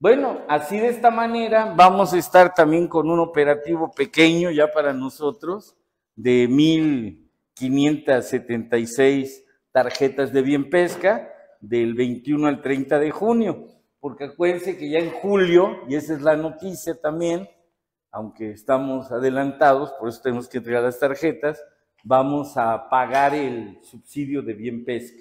Bueno, así de esta manera vamos a estar también con un operativo pequeño ya para nosotros de 1.576 tarjetas de bien pesca del 21 al 30 de junio, porque acuérdense que ya en julio, y esa es la noticia también, aunque estamos adelantados, por eso tenemos que entregar las tarjetas, vamos a pagar el subsidio de bien pesca,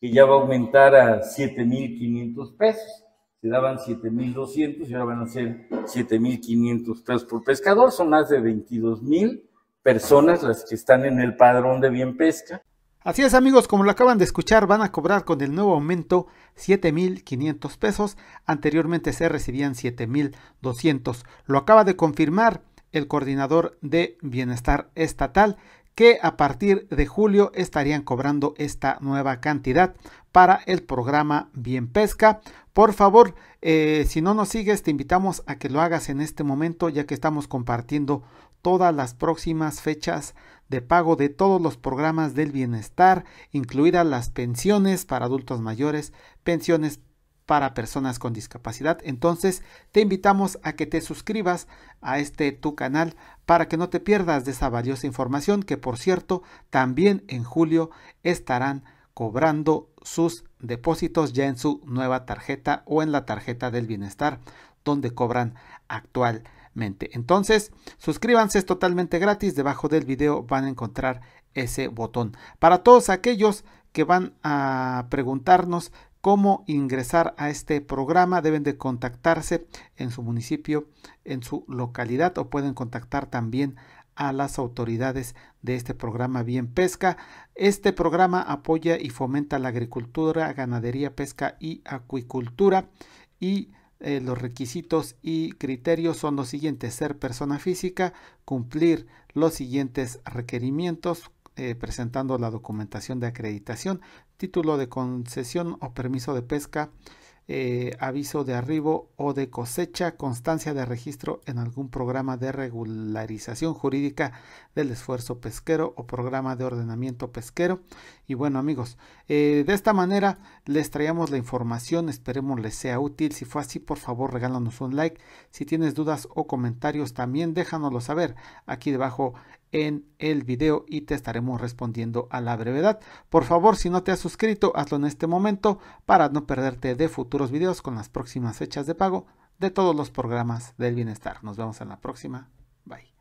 que ya va a aumentar a 7.500 pesos se daban 7.200 y ahora van a ser 7.500 pesos por pescador. Son más de 22.000 personas las que están en el padrón de bien pesca. Así es amigos, como lo acaban de escuchar, van a cobrar con el nuevo aumento 7.500 pesos. Anteriormente se recibían 7.200. Lo acaba de confirmar el coordinador de bienestar estatal, que a partir de julio estarían cobrando esta nueva cantidad para el programa Bien Pesca. Por favor, eh, si no nos sigues, te invitamos a que lo hagas en este momento, ya que estamos compartiendo todas las próximas fechas de pago de todos los programas del bienestar, incluidas las pensiones para adultos mayores, pensiones para personas con discapacidad. Entonces te invitamos a que te suscribas a este tu canal para que no te pierdas de esa valiosa información que por cierto también en julio estarán cobrando sus depósitos ya en su nueva tarjeta o en la tarjeta del bienestar donde cobran actualmente. Entonces, suscríbanse, es totalmente gratis. Debajo del video van a encontrar ese botón. Para todos aquellos que van a preguntarnos cómo ingresar a este programa. Deben de contactarse en su municipio, en su localidad o pueden contactar también a las autoridades de este programa Bien Pesca. Este programa apoya y fomenta la agricultura, ganadería, pesca y acuicultura y eh, los requisitos y criterios son los siguientes, ser persona física, cumplir los siguientes requerimientos, eh, presentando la documentación de acreditación, título de concesión o permiso de pesca, eh, aviso de arribo o de cosecha, constancia de registro en algún programa de regularización jurídica del esfuerzo pesquero o programa de ordenamiento pesquero. Y bueno amigos, eh, de esta manera les traíamos la información, esperemos les sea útil. Si fue así, por favor regálanos un like. Si tienes dudas o comentarios también déjanoslo saber aquí debajo en el video y te estaremos respondiendo a la brevedad. Por favor, si no te has suscrito, hazlo en este momento para no perderte de futuros videos con las próximas fechas de pago de todos los programas del bienestar. Nos vemos en la próxima. Bye.